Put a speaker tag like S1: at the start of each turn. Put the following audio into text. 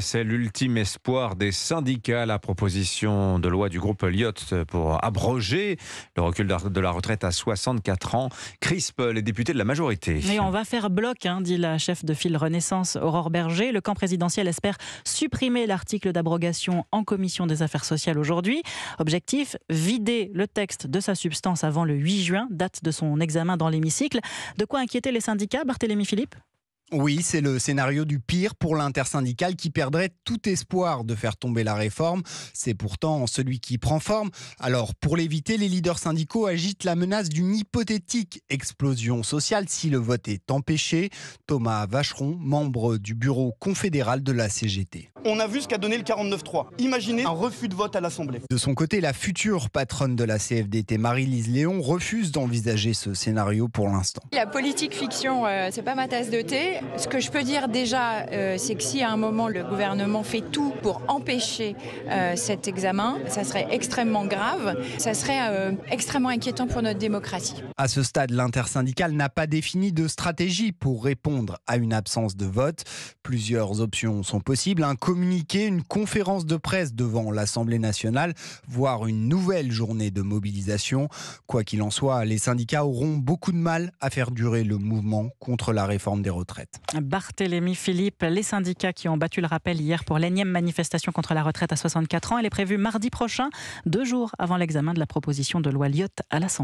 S1: C'est l'ultime espoir des syndicats, la proposition de loi du groupe Lyot pour abroger le recul de la retraite à 64 ans crispe les députés de la
S2: majorité. Mais
S3: on va faire bloc, hein, dit la chef de file Renaissance, Aurore Berger. Le camp présidentiel espère supprimer l'article d'abrogation en commission des affaires sociales aujourd'hui. Objectif, vider le texte de sa substance avant le 8 juin, date de son examen dans l'hémicycle. De quoi inquiéter les syndicats, Barthélémy Philippe oui, c'est le scénario du pire pour l'intersyndicale qui
S1: perdrait tout espoir de faire tomber la réforme. C'est pourtant celui qui prend forme. Alors, pour l'éviter, les leaders syndicaux agitent la menace d'une hypothétique explosion sociale si le vote est empêché. Thomas Vacheron, membre du bureau confédéral de la CGT. On a vu ce qu'a donné le 49-3. Imaginez un refus de vote à l'Assemblée. De son côté, la future patronne de la CFDT, Marie-Lise Léon, refuse d'envisager ce scénario pour l'instant.
S2: La politique fiction, euh, c'est pas ma tasse de thé ce que je peux dire déjà, euh, c'est que si à un moment le gouvernement fait tout pour empêcher euh, cet examen, ça serait extrêmement grave, ça serait euh, extrêmement inquiétant pour notre démocratie.
S1: À ce stade, l'intersyndicale n'a pas défini de stratégie pour répondre à une absence de vote. Plusieurs options sont possibles un communiqué, une conférence de presse devant l'Assemblée nationale, voire une nouvelle journée de mobilisation. Quoi qu'il en soit, les syndicats auront beaucoup de mal à faire durer le mouvement contre la réforme des retraites.
S3: Barthélémy Philippe, les syndicats qui ont battu le rappel hier pour l'énième manifestation contre la retraite à 64 ans, elle est prévue mardi prochain, deux jours avant l'examen de la proposition de loi Lyotte à l'Assemblée.